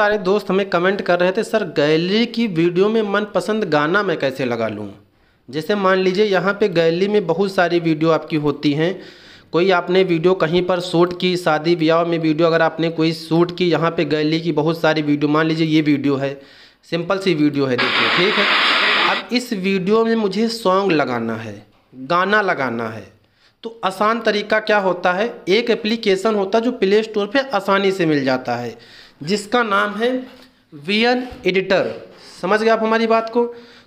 सारे दोस्त हमें कमेंट कर रहे थे सर गैलरी की वीडियो में मनपसंद गाना मैं कैसे लगा लूँ जैसे मान लीजिए यहाँ पे गैलरी में बहुत सारी वीडियो आपकी होती हैं कोई आपने वीडियो कहीं पर शूट की शादी ब्याह में वीडियो अगर आपने कोई शूट की यहाँ पे गैलरी की बहुत सारी वीडियो मान लीजिए ये वीडियो है सिंपल सी वीडियो है देखिए ठीक है अब इस वीडियो में मुझे सॉन्ग लगाना है गाना लगाना है तो आसान तरीका क्या होता है एक एप्लीकेशन होता है जो प्ले स्टोर पर आसानी से मिल जाता है जिसका नाम है वीएन एडिटर समझ गए आप हमारी बात को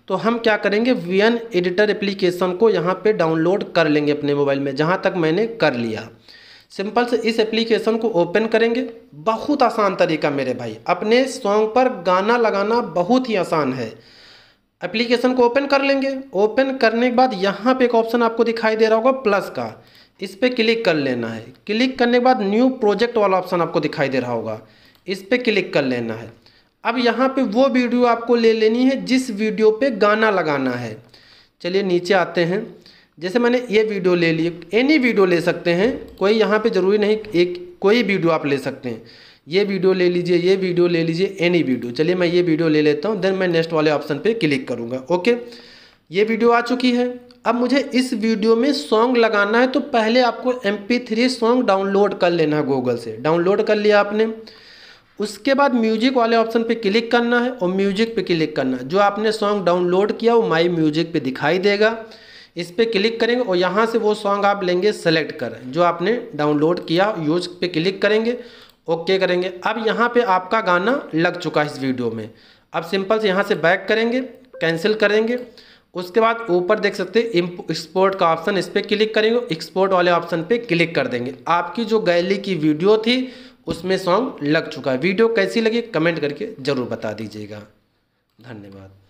तो हम क्या करेंगे वीएन एडिटर एप्लीकेशन को यहाँ पे डाउनलोड कर लेंगे अपने मोबाइल में जहाँ तक मैंने कर लिया सिंपल से इस एप्लीकेशन को ओपन करेंगे बहुत आसान तरीका मेरे भाई अपने सॉन्ग पर गाना लगाना बहुत ही आसान है एप्लीकेशन को ओपन कर लेंगे ओपन करने के बाद यहाँ पे एक ऑप्शन आपको दिखाई दे रहा होगा प्लस का इस पर क्लिक कर लेना है क्लिक करने के बाद न्यू प्रोजेक्ट वाला ऑप्शन आपको दिखाई दे रहा होगा इस पर क्लिक कर लेना है अब यहाँ पे वो वीडियो आपको ले लेनी है जिस वीडियो पे गाना लगाना है चलिए नीचे आते हैं जैसे मैंने ये वीडियो ले ली एनी वीडियो ले सकते हैं कोई यहाँ पे ज़रूरी नहीं एक कोई वीडियो आप ले सकते हैं ये वीडियो ले लीजिए ये वीडियो ले लीजिए एनी वीडियो चलिए मैं ये वीडियो ले लेता हूँ देन मैं नेक्स्ट वाले ऑप्शन पर क्लिक करूँगा ओके ये वीडियो आ चुकी है अब मुझे इस वीडियो में सॉन्ग लगाना है तो पहले आपको M P three song download कर लेना है गूगल से डाउनलोड कर लिया आपने उसके बाद म्यूजिक वाले ऑप्शन पे क्लिक करना है और म्यूजिक पे क्लिक करना है जो आपने सॉन्ग डाउनलोड किया वो माई म्यूजिक पे दिखाई देगा इस पर क्लिक करेंगे और यहाँ से वो सॉन्ग आप लेंगे सेलेक्ट कर जो आपने डाउनलोड किया यूज पे क्लिक करेंगे ओके करेंगे अब यहाँ पे आपका गाना लग चुका है इस वीडियो में अब सिंपल से यहाँ से बैक करेंगे कैंसिल करेंगे उसके बाद ऊपर देख सकते हैं एक्सपोर्ट का ऑप्शन इस पर क्लिक करेंगे एक्सपोर्ट वाले ऑप्शन पे क्लिक कर देंगे आपकी जो गैली की वीडियो थी उसमें सॉन्ग लग चुका है वीडियो कैसी लगी कमेंट करके ज़रूर बता दीजिएगा धन्यवाद